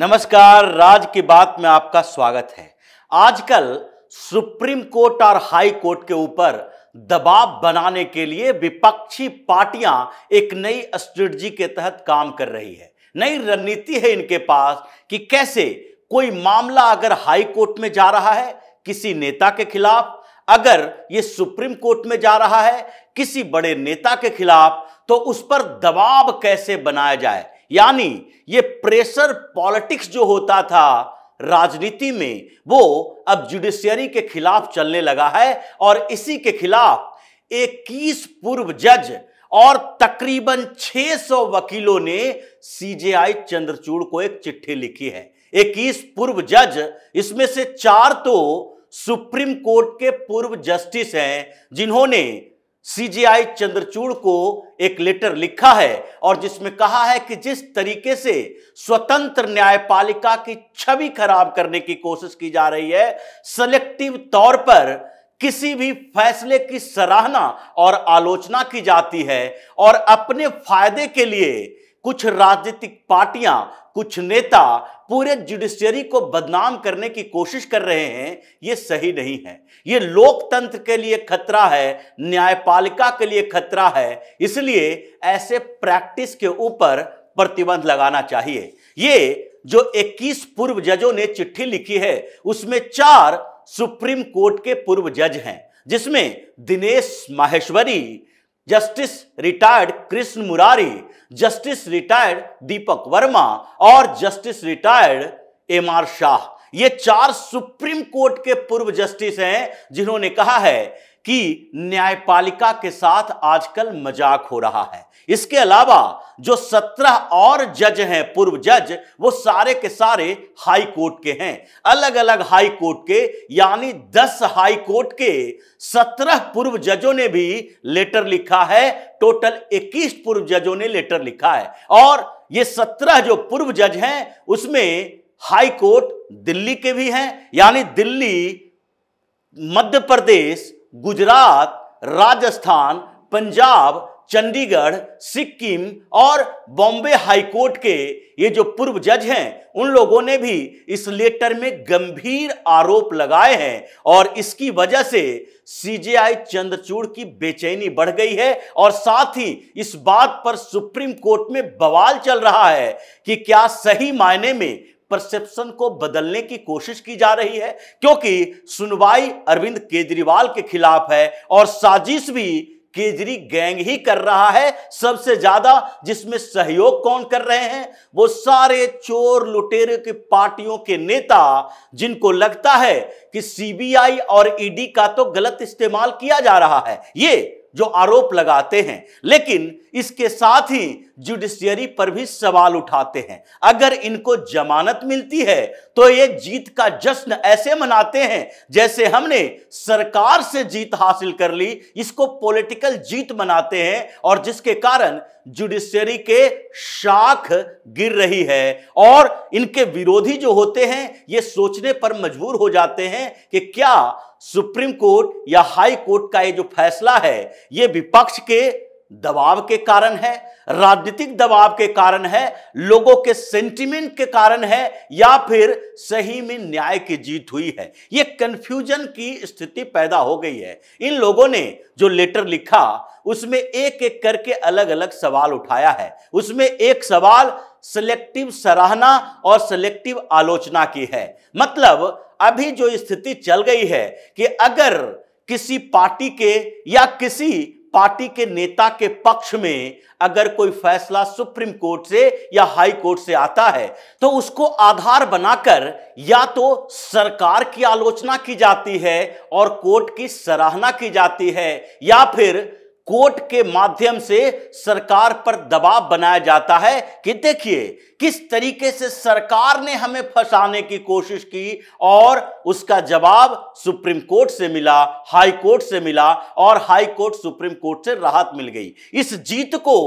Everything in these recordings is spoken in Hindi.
नमस्कार राज की बात में आपका स्वागत है आजकल सुप्रीम कोर्ट और हाई कोर्ट के ऊपर दबाव बनाने के लिए विपक्षी पार्टियां एक नई स्ट्रेटजी के तहत काम कर रही है नई रणनीति है इनके पास कि कैसे कोई मामला अगर हाई कोर्ट में जा रहा है किसी नेता के खिलाफ अगर ये सुप्रीम कोर्ट में जा रहा है किसी बड़े नेता के खिलाफ तो उस पर दबाव कैसे बनाया जाए यानी ये प्रेशर पॉलिटिक्स जो होता था राजनीति में वो अब जुडिशियरी के खिलाफ चलने लगा है और इसी के खिलाफ इक्कीस पूर्व जज और तकरीबन 600 वकीलों ने सीजेआई चंद्रचूड़ को एक चिट्ठी लिखी है 21 पूर्व जज इसमें से चार तो सुप्रीम कोर्ट के पूर्व जस्टिस हैं जिन्होंने सीजीआई चंद्रचूड़ को एक लेटर लिखा है और जिसमें कहा है कि जिस तरीके से स्वतंत्र न्यायपालिका की छवि खराब करने की कोशिश की जा रही है सेलेक्टिव तौर पर किसी भी फैसले की सराहना और आलोचना की जाती है और अपने फायदे के लिए कुछ राजनीतिक पार्टियां कुछ नेता पूरे जुडिशियरी को बदनाम करने की कोशिश कर रहे हैं ये सही नहीं है ये लोकतंत्र के लिए खतरा है न्यायपालिका के लिए खतरा है इसलिए ऐसे प्रैक्टिस के ऊपर प्रतिबंध लगाना चाहिए ये जो 21 पूर्व जजों ने चिट्ठी लिखी है उसमें चार सुप्रीम कोर्ट के पूर्व जज हैं जिसमें Dinesh Maheshwari justice retired Krishna Murari justice retired Deepak Verma और justice retired M R Shah ये चार सुप्रीम कोर्ट के पूर्व जस्टिस हैं जिन्होंने कहा है कि न्यायपालिका के साथ आजकल मजाक हो रहा है इसके अलावा जो सत्रह और जज हैं पूर्व जज वो सारे के सारे हाई कोर्ट के हैं अलग अलग हाई कोर्ट के यानी दस हाई कोर्ट के सत्रह पूर्व जजों ने भी लेटर लिखा है टोटल इक्कीस पूर्व जजों ने लेटर लिखा है और ये सत्रह जो पूर्व जज हैं उसमें हाई कोर्ट दिल्ली के भी हैं यानी दिल्ली मध्य प्रदेश गुजरात राजस्थान पंजाब चंडीगढ़ सिक्किम और बॉम्बे हाईकोर्ट के ये जो पूर्व जज हैं उन लोगों ने भी इस लेटर में गंभीर आरोप लगाए हैं और इसकी वजह से सीजेआई चंद्रचूड़ की बेचैनी बढ़ गई है और साथ ही इस बात पर सुप्रीम कोर्ट में बवाल चल रहा है कि क्या सही मायने में परसेप्शन को बदलने की कोशिश की जा रही है क्योंकि सुनवाई अरविंद केजरीवाल के खिलाफ है और साजिश भी केजरी गैंग ही कर रहा है सबसे ज्यादा जिसमें सहयोग कौन कर रहे हैं वो सारे चोर लुटेरे की पार्टियों के नेता जिनको लगता है कि सीबीआई और ईडी का तो गलत इस्तेमाल किया जा रहा है ये जो आरोप लगाते हैं लेकिन इसके साथ ही जुडिशियरी पर भी सवाल उठाते हैं अगर इनको जमानत मिलती है तो ये जीत का जश्न ऐसे मनाते हैं जैसे हमने सरकार से जीत हासिल कर ली इसको पॉलिटिकल जीत मनाते हैं और जिसके कारण जुडिशियरी के शाख गिर रही है और इनके विरोधी जो होते हैं ये सोचने पर मजबूर हो जाते हैं कि क्या सुप्रीम कोर्ट या हाई कोर्ट का ये जो फैसला है ये विपक्ष के दबाव के कारण है राजनीतिक दबाव के कारण है लोगों के सेंटिमेंट के कारण है या फिर सही में न्याय की जीत हुई है ये कंफ्यूजन की स्थिति पैदा हो गई है इन लोगों ने जो लेटर लिखा उसमें एक एक करके अलग अलग सवाल उठाया है उसमें एक सवाल सेलेक्टिव सराहना और सेलेक्टिव आलोचना की है मतलब अभी जो स्थिति चल गई है कि अगर किसी पार्टी के या किसी पार्टी के नेता के पक्ष में अगर कोई फैसला सुप्रीम कोर्ट से या हाई कोर्ट से आता है तो उसको आधार बनाकर या तो सरकार की आलोचना की जाती है और कोर्ट की सराहना की जाती है या फिर कोर्ट के माध्यम से सरकार पर दबाव बनाया जाता है कि देखिए किस तरीके से सरकार ने हमें फंसाने की कोशिश की और उसका जवाब सुप्रीम कोर्ट से मिला हाई कोर्ट से मिला और हाई कोर्ट सुप्रीम कोर्ट से राहत मिल गई इस जीत को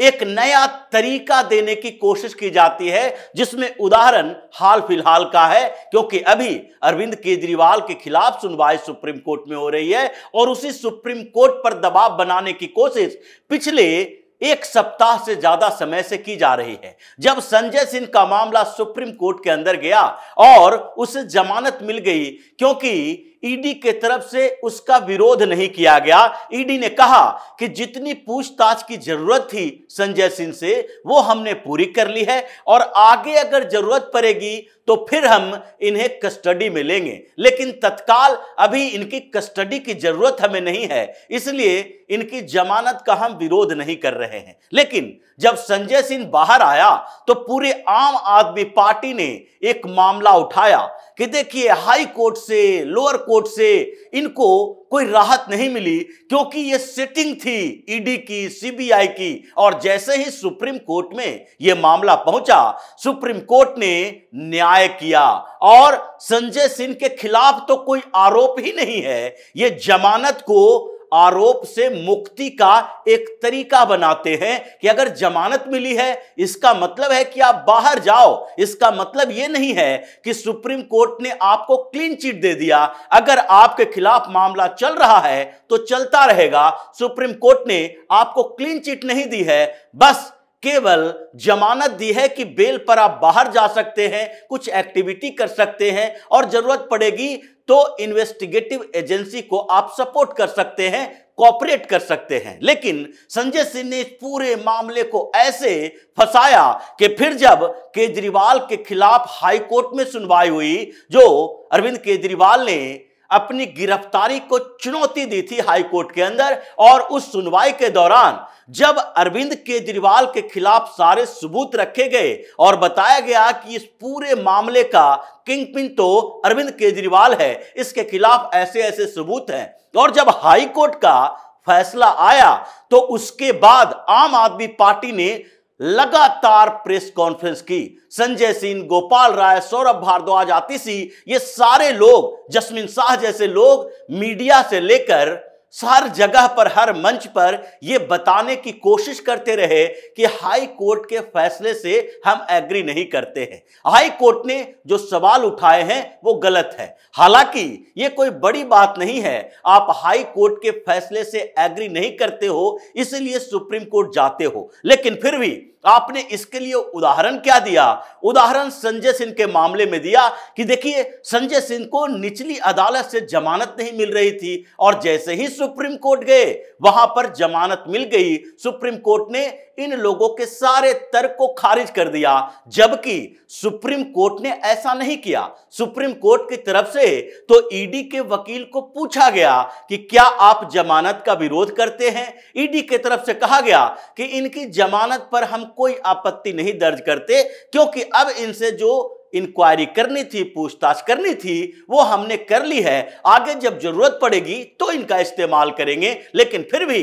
एक नया तरीका देने की कोशिश की जाती है जिसमें उदाहरण हाल फिलहाल का है क्योंकि अभी अरविंद केजरीवाल के खिलाफ सुनवाई सुप्रीम कोर्ट में हो रही है और उसी सुप्रीम कोर्ट पर दबाव बनाने की कोशिश पिछले एक सप्ताह से ज्यादा समय से की जा रही है जब संजय सिंह का मामला सुप्रीम कोर्ट के अंदर गया और उसे जमानत मिल गई क्योंकि ईडी के तरफ से उसका विरोध नहीं किया गया ईडी ने कहा कि जितनी पूछताछ की जरूरत थी संजय सिंह से वो हमने पूरी कर ली है और आगे अगर जरूरत पड़ेगी तो फिर हम इन्हें कस्टडी में लेंगे लेकिन तत्काल अभी इनकी कस्टडी की जरूरत हमें नहीं है इसलिए इनकी जमानत का हम विरोध नहीं कर रहे हैं लेकिन जब संजय सिंह बाहर आया तो पूरे आम आदमी पार्टी ने एक मामला उठाया कि देखिए हाई कोर्ट से लोअर कोर्ट कोर्ट से इनको कोई राहत नहीं मिली क्योंकि ये सिटिंग थी ईडी e की सीबीआई की और जैसे ही सुप्रीम कोर्ट में यह मामला पहुंचा सुप्रीम कोर्ट ने न्याय किया और संजय सिंह के खिलाफ तो कोई आरोप ही नहीं है यह जमानत को आरोप से मुक्ति का एक तरीका बनाते हैं कि अगर जमानत मिली है इसका मतलब है कि आप बाहर जाओ इसका मतलब यह नहीं है कि सुप्रीम कोर्ट ने आपको क्लीन चिट दे दिया अगर आपके खिलाफ मामला चल रहा है तो चलता रहेगा सुप्रीम कोर्ट ने आपको क्लीन चिट नहीं दी है बस केवल जमानत दी है कि बेल पर आप बाहर जा सकते हैं कुछ एक्टिविटी कर सकते हैं और जरूरत पड़ेगी तो इन्वेस्टिगेटिव एजेंसी को आप सपोर्ट कर सकते हैं कॉपरेट कर सकते हैं लेकिन संजय सिंह ने इस पूरे मामले को ऐसे फंसाया कि फिर जब केजरीवाल के खिलाफ हाईकोर्ट में सुनवाई हुई जो अरविंद केजरीवाल ने अपनी गिरफ्तारी को चुनौती दी थी हाईकोर्ट के अंदर और उस सुनवाई के दौरान जब अरविंद केजरीवाल के खिलाफ सारे सबूत रखे गए और बताया गया कि इस पूरे मामले का किंग पिन तो अरविंद केजरीवाल है इसके खिलाफ ऐसे ऐसे सबूत हैं और जब हाईकोर्ट का फैसला आया तो उसके बाद आम आदमी पार्टी ने लगातार प्रेस कॉन्फ्रेंस की संजय सिंह गोपाल राय सौरभ भारद्वाज आतिशी ये सारे लोग जसमिन शाह जैसे लोग मीडिया से लेकर हर जगह पर हर मंच पर यह बताने की कोशिश करते रहे कि हाई कोर्ट के फैसले से हम एग्री नहीं करते हैं हाई कोर्ट ने जो सवाल उठाए हैं वो गलत है हालांकि ये कोई बड़ी बात नहीं है आप हाई कोर्ट के फैसले से एग्री नहीं करते हो इसलिए सुप्रीम कोर्ट जाते हो लेकिन फिर भी आपने इसके लिए उदाहरण क्या दिया उदाहरण संजय सिंह के मामले में दिया कि देखिए संजय सिंह को निचली अदालत से जमानत नहीं मिल रही थी और जैसे ही सुप्रीम कोर्ट गए वहां पर जमानत मिल गई सुप्रीम कोर्ट ने इन लोगों के सारे तर्क को खारिज कर दिया जबकि सुप्रीम कोर्ट ने ऐसा नहीं किया सुप्रीम कोर्ट की तरफ से तो ईडी e के वकील को पूछा गया कि क्या आप जमानत का विरोध करते हैं ईडी e के तरफ से कहा गया कि इनकी जमानत पर हम कोई आपत्ति नहीं दर्ज करते क्योंकि अब इनसे जो इंक्वायरी करनी थी पूछताछ करनी थी वो हमने कर ली है आगे जब जरूरत पड़ेगी तो इनका इस्तेमाल करेंगे लेकिन फिर भी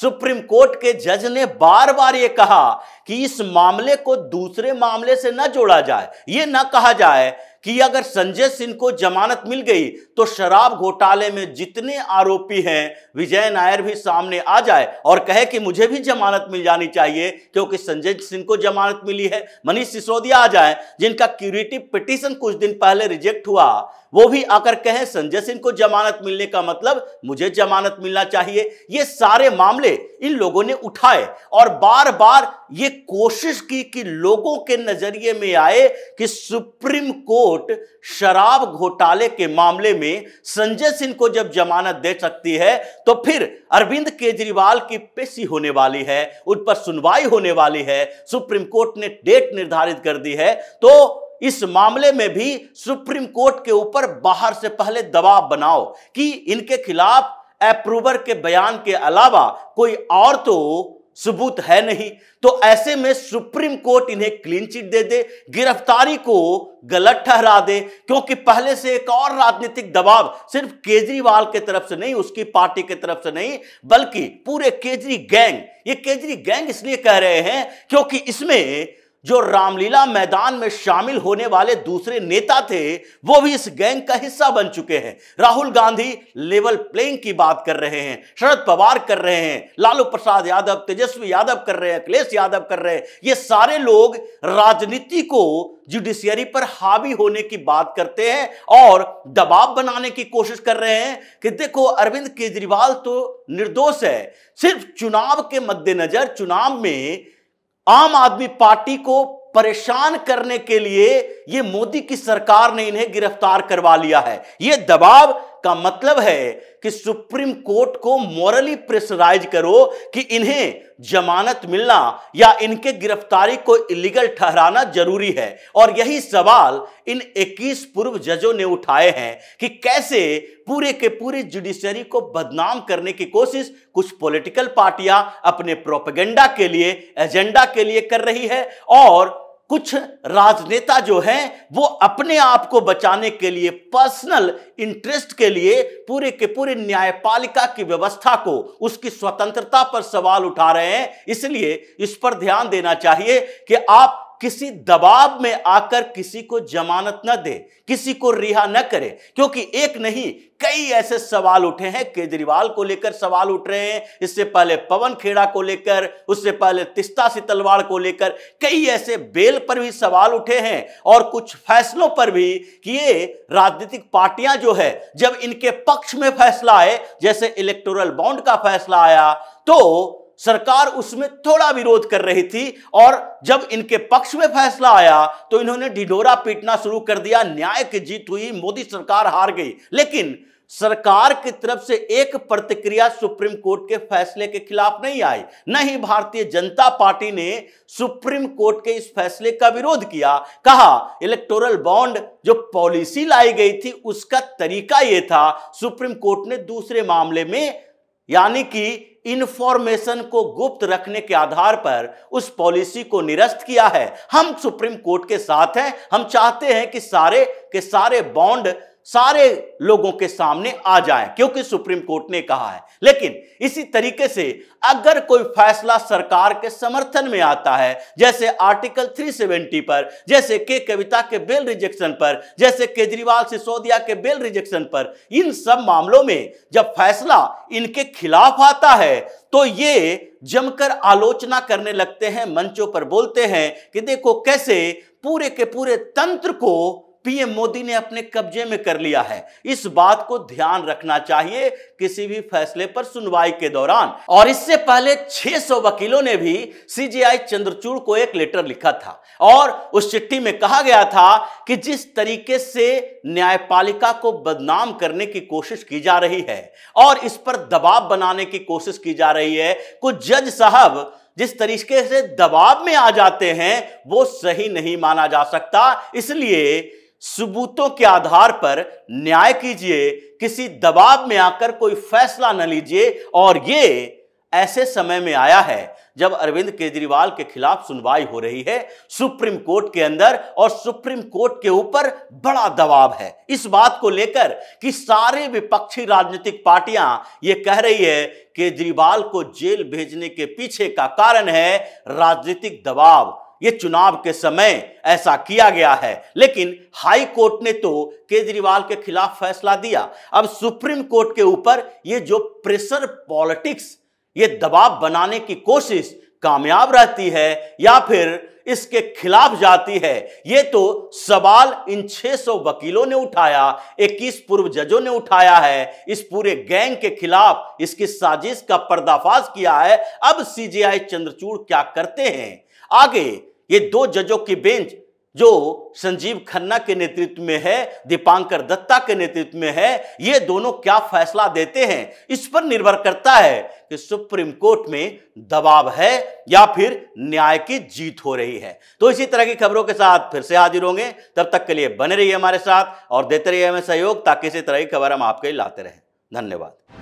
सुप्रीम कोर्ट के जज ने बार बार ये कहा कि इस मामले को दूसरे मामले से ना जोड़ा जाए ये ना कहा जाए कि अगर संजय सिंह को जमानत मिल गई तो शराब घोटाले में जितने आरोपी हैं विजय नायर भी सामने आ जाए और कहे कि मुझे भी जमानत मिल जानी चाहिए क्योंकि संजय सिंह को जमानत मिली है मनीष सिसोदिया आ जाए जिनका क्यूरेटिव पिटिशन कुछ दिन पहले रिजेक्ट हुआ वो भी आकर कहे संजय सिंह को जमानत मिलने का मतलब मुझे जमानत मिलना चाहिए ये सारे मामले इन लोगों ने उठाए और बार बार ये कोशिश की कि लोगों के नजरिए में आए कि सुप्रीम कोर्ट कोर्ट शराब घोटाले के मामले में संजय सिंह को जब जमानत दे सकती है तो फिर अरविंद केजरीवाल की पेशी होने वाली है उन पर सुनवाई होने वाली है सुप्रीम कोर्ट ने डेट निर्धारित कर दी है तो इस मामले में भी सुप्रीम कोर्ट के ऊपर बाहर से पहले दबाव बनाओ कि इनके खिलाफ अप्रूवर के बयान के अलावा कोई और तो सबूत है नहीं तो ऐसे में सुप्रीम कोर्ट इन्हें क्लीन चिट दे दे गिरफ्तारी को गलत ठहरा दे क्योंकि पहले से एक और राजनीतिक दबाव सिर्फ केजरीवाल के तरफ से नहीं उसकी पार्टी के तरफ से नहीं बल्कि पूरे केजरी गैंग ये केजरी गैंग इसलिए कह रहे हैं क्योंकि इसमें जो रामलीला मैदान में शामिल होने वाले दूसरे नेता थे वो भी इस गैंग का हिस्सा बन चुके हैं राहुल गांधी लेवल प्लेइंग की बात कर रहे हैं शरद पवार कर रहे हैं लालू प्रसाद यादव तेजस्वी यादव कर रहे हैं अखिलेश यादव कर रहे हैं ये सारे लोग राजनीति को जुडिशियरी पर हावी होने की बात करते हैं और दबाव बनाने की कोशिश कर रहे हैं कि देखो अरविंद केजरीवाल तो निर्दोष है सिर्फ चुनाव के मद्देनजर चुनाव में आम आदमी पार्टी को परेशान करने के लिए यह मोदी की सरकार ने इन्हें गिरफ्तार करवा लिया है यह दबाव का मतलब है कि सुप्रीम कोर्ट को मॉरली प्रेशराइज करो कि इन्हें जमानत मिलना या इनके गिरफ्तारी को इलीगल ठहराना जरूरी है और यही सवाल इन 21 पूर्व जजों ने उठाए हैं कि कैसे पूरे के पूरे जुडिशरी को बदनाम करने की कोशिश कुछ पॉलिटिकल पार्टियां अपने प्रोपेगेंडा के लिए एजेंडा के लिए कर रही है और कुछ राजनेता जो हैं वो अपने आप को बचाने के लिए पर्सनल इंटरेस्ट के लिए पूरे के पूरे न्यायपालिका की व्यवस्था को उसकी स्वतंत्रता पर सवाल उठा रहे हैं इसलिए इस पर ध्यान देना चाहिए कि आप किसी दबाव में आकर किसी को जमानत न दे किसी को रिहा न करे क्योंकि एक नहीं कई ऐसे सवाल उठे हैं केजरीवाल को लेकर सवाल उठ रहे हैं इससे पहले पवन खेड़ा को लेकर उससे पहले तिस्ता सितलवाड़ को लेकर कई ऐसे बेल पर भी सवाल उठे हैं और कुछ फैसलों पर भी कि ये राजनीतिक पार्टियां जो है जब इनके पक्ष में फैसला आए जैसे इलेक्टोरल बॉन्ड का फैसला आया तो सरकार उसमें थोड़ा विरोध कर रही थी और जब इनके पक्ष में फैसला आया तो इन्होंने ढिढोरा पीटना शुरू कर दिया न्याय की जीत हुई मोदी सरकार हार गई लेकिन सरकार की तरफ से एक प्रतिक्रिया सुप्रीम कोर्ट के फैसले के खिलाफ नहीं आई न ही भारतीय जनता पार्टी ने सुप्रीम कोर्ट के इस फैसले का विरोध किया कहा इलेक्टोरल बॉन्ड जो पॉलिसी लाई गई थी उसका तरीका यह था सुप्रीम कोर्ट ने दूसरे मामले में यानी कि इंफॉर्मेशन को गुप्त रखने के आधार पर उस पॉलिसी को निरस्त किया है हम सुप्रीम कोर्ट के साथ हैं हम चाहते हैं कि सारे के सारे बॉन्ड सारे लोगों के सामने आ जाए क्योंकि सुप्रीम कोर्ट ने कहा है लेकिन इसी तरीके से अगर कोई फैसला सरकार के समर्थन में आता है जैसे आर्टिकल 370 पर जैसे के कविता के बिल रिजेक्शन पर जैसे केजरीवाल सिसोदिया के बेल रिजेक्शन पर इन सब मामलों में जब फैसला इनके खिलाफ आता है तो ये जमकर आलोचना करने लगते हैं मंचों पर बोलते हैं कि देखो कैसे पूरे के पूरे तंत्र को पीएम मोदी ने अपने कब्जे में कर लिया है इस बात को ध्यान रखना चाहिए किसी भी फैसले पर सुनवाई के दौरान और इससे पहले 600 वकीलों ने भी सीजीआई चंद्रचूड़ को एक लेटर लिखा था और उस चिट्ठी में कहा गया था कि जिस तरीके से न्यायपालिका को बदनाम करने की कोशिश की जा रही है और इस पर दबाव बनाने की कोशिश की जा रही है कुछ जज साहब जिस तरीके से दबाव में आ जाते हैं वो सही नहीं माना जा सकता इसलिए सबूतों के आधार पर न्याय कीजिए किसी दबाव में आकर कोई फैसला न लीजिए और ये ऐसे समय में आया है जब अरविंद केजरीवाल के खिलाफ सुनवाई हो रही है सुप्रीम कोर्ट के अंदर और सुप्रीम कोर्ट के ऊपर बड़ा दबाव है इस बात को लेकर कि सारे विपक्षी राजनीतिक पार्टियां ये कह रही है केजरीवाल को जेल भेजने के पीछे का कारण है राजनीतिक दबाव ये चुनाव के समय ऐसा किया गया है लेकिन हाई कोर्ट ने तो केजरीवाल के खिलाफ फैसला दिया अब सुप्रीम कोर्ट के ऊपर ये जो प्रेशर पॉलिटिक्स ये दबाव बनाने की कोशिश कामयाब रहती है या फिर इसके खिलाफ जाती है ये तो सवाल इन 600 वकीलों ने उठाया 21 पूर्व जजों ने उठाया है इस पूरे गैंग के खिलाफ इसकी साजिश का पर्दाफाश किया है अब सीजीआई चंद्रचूड़ क्या करते हैं आगे ये दो जजों की बेंच जो संजीव खन्ना के नेतृत्व में है दीपांकर दत्ता के नेतृत्व में है ये दोनों क्या फैसला देते हैं इस पर निर्भर करता है कि सुप्रीम कोर्ट में दबाव है या फिर न्याय की जीत हो रही है तो इसी तरह की खबरों के साथ फिर से हाजिर होंगे तब तक के लिए बने रहिए हमारे साथ और देते रहिए हमें सहयोग ताकि इसी तरह की खबर हम आपके लाते रहें धन्यवाद